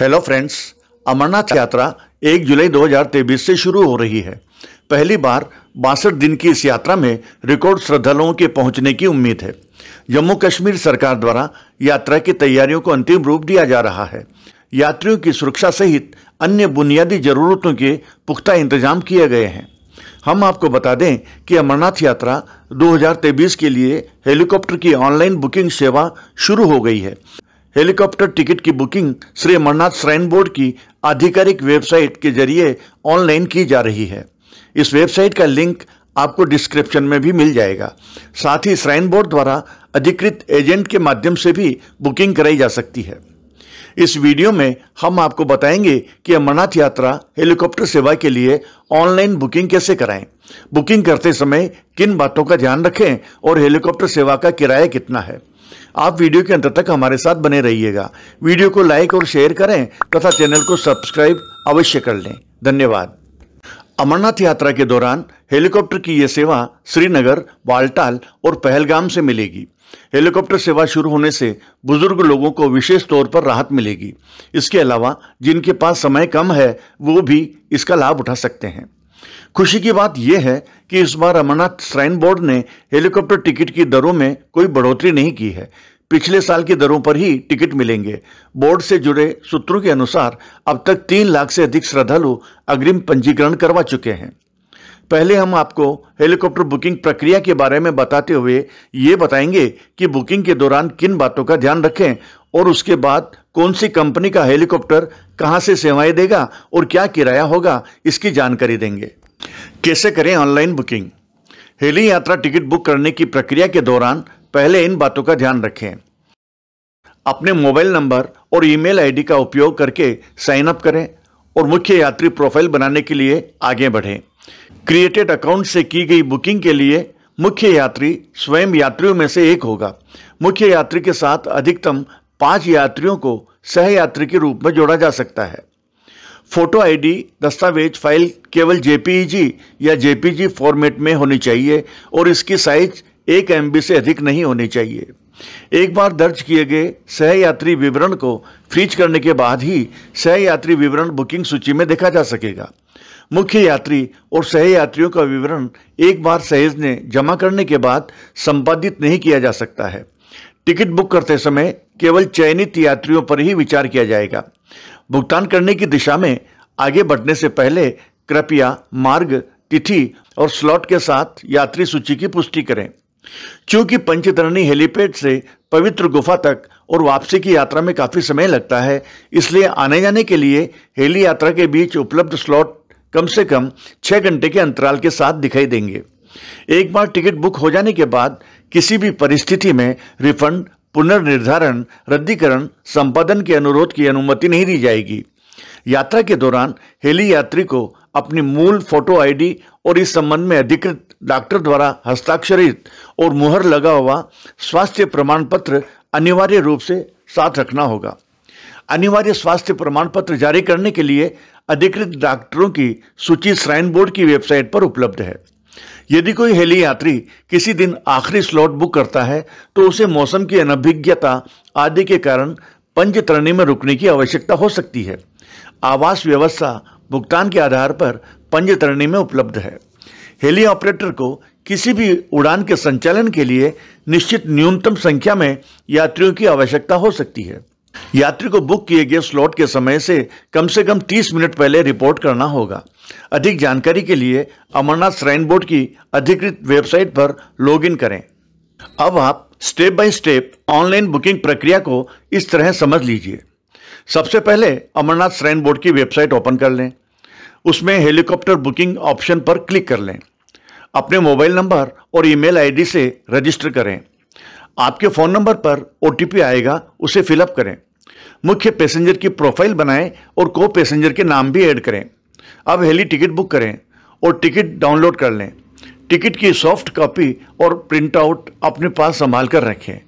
hello friends Amarnath यात्रा 1 जुलाई 2023 से शुरू हो रही है पहली बार बासठ दिन की इस यात्रा में रिकॉर्ड श्रद्धालुओं के पहुंचने की उम्मीद है जम्मू कश्मीर सरकार द्वारा यात्रा की तैयारियों को अंतिम रूप दिया जा रहा है यात्रियों की सुरक्षा सहित अन्य बुनियादी जरूरतों के पुख्ता इंतजाम किए गए हैं हम आपको बता दें कि अमरनाथ यात्रा 2023 के लिए हेलीकॉप्टर की ऑनलाइन बुकिंग सेवा शुरू हो गई है हेलीकॉप्टर टिकट की booking Shri Amarnath shrine board की आधिकारिक वेबसाइट के जरिए ऑनलाइन की जा रही है इस वेबसाइट का लिंक आपको डिस्क्रिप्शन में भी मिल जाएगा साथ ही श्राइन बोर्ड द्वारा अधिकृत एजेंट के माध्यम से भी बुकिंग कराई जा सकती है इस वीडियो में हम आपको बताएंगे कि अमरनाथ यात्रा हेलीकॉप्टर सेवा के लिए ऑनलाइन बुकिंग कैसे कराएं बुकिंग करते समय किन बातों का ध्यान रखें और हेलीकॉप्टर सेवा का किराया कितना है आप वीडियो के अंत तक हमारे साथ बने रहिएगा वीडियो को लाइक और शेयर करें तथा चैनल को सब्सक्राइब अवश्य कर लें धन्यवाद अमरनाथ यात्रा के दौरान हेलीकॉप्टर की यह सेवा श्रीनगर वालटाल और पहलगाम से मिलेगी हेलीकॉप्टर सेवा शुरू होने से बुजुर्ग लोगों को विशेष तौर पर राहत मिलेगी इसके अलावा जिनके पास समय कम है वो भी इसका लाभ उठा सकते हैं खुशी की बात यह है कि इस बार अमरनाथ श्राइन बोर्ड ने हेलीकॉप्टर टिकट की दरों में कोई बढ़ोतरी नहीं की है पिछले साल की दरों पर ही टिकट मिलेंगे बोर्ड से जुड़े सूत्रों के अनुसार अब तक तीन लाख से अधिक श्रद्धालु अग्रिम पंजीकरण करवा चुके हैं पहले हम आपको हेलीकॉप्टर बुकिंग प्रक्रिया के बारे में बताते हुए ये बताएंगे कि बुकिंग के दौरान किन बातों का ध्यान रखें और उसके बाद कौन सी कंपनी का हेलीकॉप्टर कहां से सेवाएं देगा और क्या किराया होगा इसकी जानकारी देंगे कैसे करें ऑनलाइन बुकिंग हेली यात्रा टिकट बुक करने की प्रक्रिया के दौरान पहले इन बातों का ध्यान रखें अपने मोबाइल नंबर और ईमेल आईडी का उपयोग करके साइन अप करें और मुख्य यात्री प्रोफाइल बनाने के लिए आगे बढ़ें क्रिएटेड अकाउंट से की गई बुकिंग के लिए मुख्य यात्री स्वयं यात्रियों में से एक होगा मुख्य यात्री के साथ अधिकतम पांच यात्रियों को सह यात्री के रूप में जोड़ा जा सकता है फोटो आईडी दस्तावेज फाइल केवल जेपीईजी या जेपीजी फॉर्मेट में होनी चाहिए और इसकी साइज एक एम से अधिक नहीं होनी चाहिए एक बार दर्ज किए गए सहयात्री विवरण को फ्रीज करने के बाद ही सहयात्री विवरण बुकिंग सूची में देखा जा सकेगा मुख्य यात्री और सहयात्रियों का विवरण एक बार सहेज ने जमा करने के बाद संपादित नहीं किया जा सकता है टिकट बुक करते समय केवल चयनित यात्रियों पर ही विचार किया जाएगा भुगतान करने की दिशा में आगे बढ़ने से पहले कृपया मार्ग तिथि और स्लॉट के साथ यात्री सूची की पुष्टि करें क्योंकि पंचतरणी हेलीपैड से पवित्र गुफा तक और वापसी की यात्रा में काफ़ी समय लगता है इसलिए आने जाने के लिए हेली यात्रा के बीच उपलब्ध स्लॉट कम से कम छः घंटे के अंतराल के साथ दिखाई देंगे एक बार टिकट बुक हो जाने के बाद किसी भी परिस्थिति में रिफंड पुनर्निर्धारण रद्दीकरण संपादन के अनुरोध की अनुमति नहीं दी जाएगी यात्रा के दौरान हेली यात्री को अपनी मूल फोटो आईडी और इस संबंध में अधिकृत डॉक्टर द्वारा हस्ताक्षरित और मुहर लगा हुआ स्वास्थ्य प्रमाण पत्र अनिवार्य रूप से साथ रखना होगा अनिवार्य स्वास्थ्य प्रमाण पत्र जारी करने के लिए अधिकृत डॉक्टरों की सूची श्राइन बोर्ड की वेबसाइट पर उपलब्ध है यदि कोई हेली यात्री किसी दिन आखिरी स्लॉट बुक करता है तो उसे मौसम की अनभिज्ञता आदि के कारण पंचतरणी में रुकने की आवश्यकता हो सकती है आवास व्यवस्था भुगतान के आधार पर पंचतरणी में उपलब्ध है हेली ऑपरेटर को किसी भी उड़ान के संचालन के लिए निश्चित न्यूनतम संख्या में यात्रियों की आवश्यकता हो सकती है यात्री को बुक किए गए स्लॉट के समय से कम से कम 30 मिनट पहले रिपोर्ट करना होगा अधिक जानकारी के लिए अमरनाथ श्राइन बोर्ड की अधिकृत वेबसाइट पर लॉगिन करें अब आप step by step online booking प्रक्रिया को इस तरह समझ लीजिए सबसे पहले अमरनाथ श्राइन बोर्ड की वेबसाइट ओपन कर लें उसमें हेलीकॉप्टर बुकिंग ऑप्शन पर क्लिक कर लें अपने मोबाइल नंबर और ईमेल आईडी से रजिस्टर करें आपके फ़ोन नंबर पर ओ आएगा उसे फिलअप करें मुख्य पैसेंजर की प्रोफाइल बनाएं और को पैसेंजर के नाम भी ऐड करें अब हेली टिकट बुक करें और टिकट डाउनलोड कर लें टिकट की सॉफ्ट कॉपी और प्रिंट आउट अपने पास संभाल कर रखें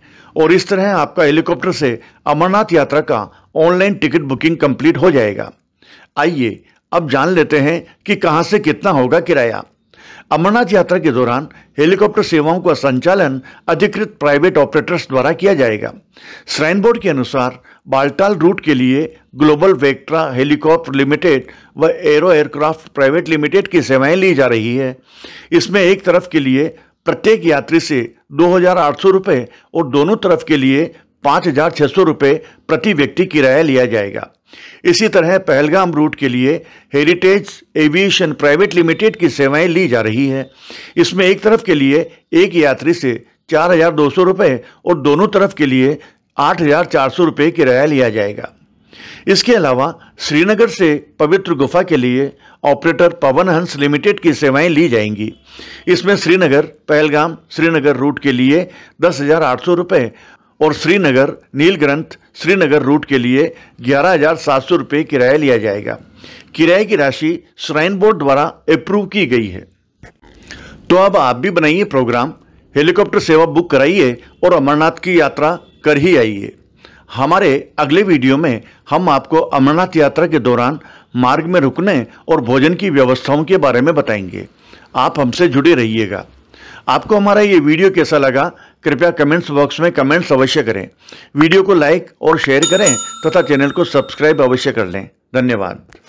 और इस तरह आपका हेलीकॉप्टर से अमरनाथ यात्रा का ऑनलाइन टिकट बुकिंग कंप्लीट हो जाएगा आइए अब जान लेते हैं कि कहां से कितना होगा किराया अमरनाथ यात्रा के दौरान हेलीकॉप्टर सेवाओं का संचालन अधिकृत प्राइवेट ऑपरेटर्स द्वारा किया जाएगा श्राइन बोर्ड के अनुसार बालटाल रूट के लिए ग्लोबल वेक्ट्रा हेलीकॉप्टर लिमिटेड व एरो एयरक्राफ्ट प्राइवेट लिमिटेड की सेवाएं ली जा रही है इसमें एक तरफ के लिए प्रत्येक यात्री से दो रुपए और दोनों तरफ के लिए पाँच हज़ार सौ प्रति व्यक्ति किराया लिया जाएगा इसी तरह पहलगाम रूट के लिए हेरिटेज एविएशन प्राइवेट लिमिटेड की सेवाएं ली जा रही है इसमें एक तरफ के लिए एक यात्री से चार हजार दो सौ रुपये और दोनों तरफ के लिए आठ हजार चार सौ रुपये किराया लिया जाएगा इसके अलावा श्रीनगर से पवित्र गुफा के लिए ऑपरेटर पवन हंस लिमिटेड की सेवाएं ली जाएंगी इसमें श्रीनगर पहलगाम श्रीनगर रूट के लिए दस हजार आठ सौ रुपये और श्रीनगर नील ग्रंथ श्रीनगर रूट के लिए ग्यारह हज़ार सात सौ रुपये किराया लिया जाएगा किराए की राशि श्राइन बोर्ड द्वारा अप्रूव की गई है तो अब आप भी बनाइए प्रोग्राम हेलीकॉप्टर सेवा बुक कराइए और अमरनाथ की यात्रा कर ही आइए हमारे अगले वीडियो में हम आपको अमरनाथ यात्रा के दौरान मार्ग में रुकने और भोजन की व्यवस्थाओं के बारे में बताएंगे आप हमसे जुड़े रहिएगा आपको हमारा ये वीडियो कैसा लगा कृपया कमेंट्स बॉक्स में कमेंट्स अवश्य करें वीडियो को लाइक और शेयर करें तथा चैनल को सब्सक्राइब अवश्य कर लें धन्यवाद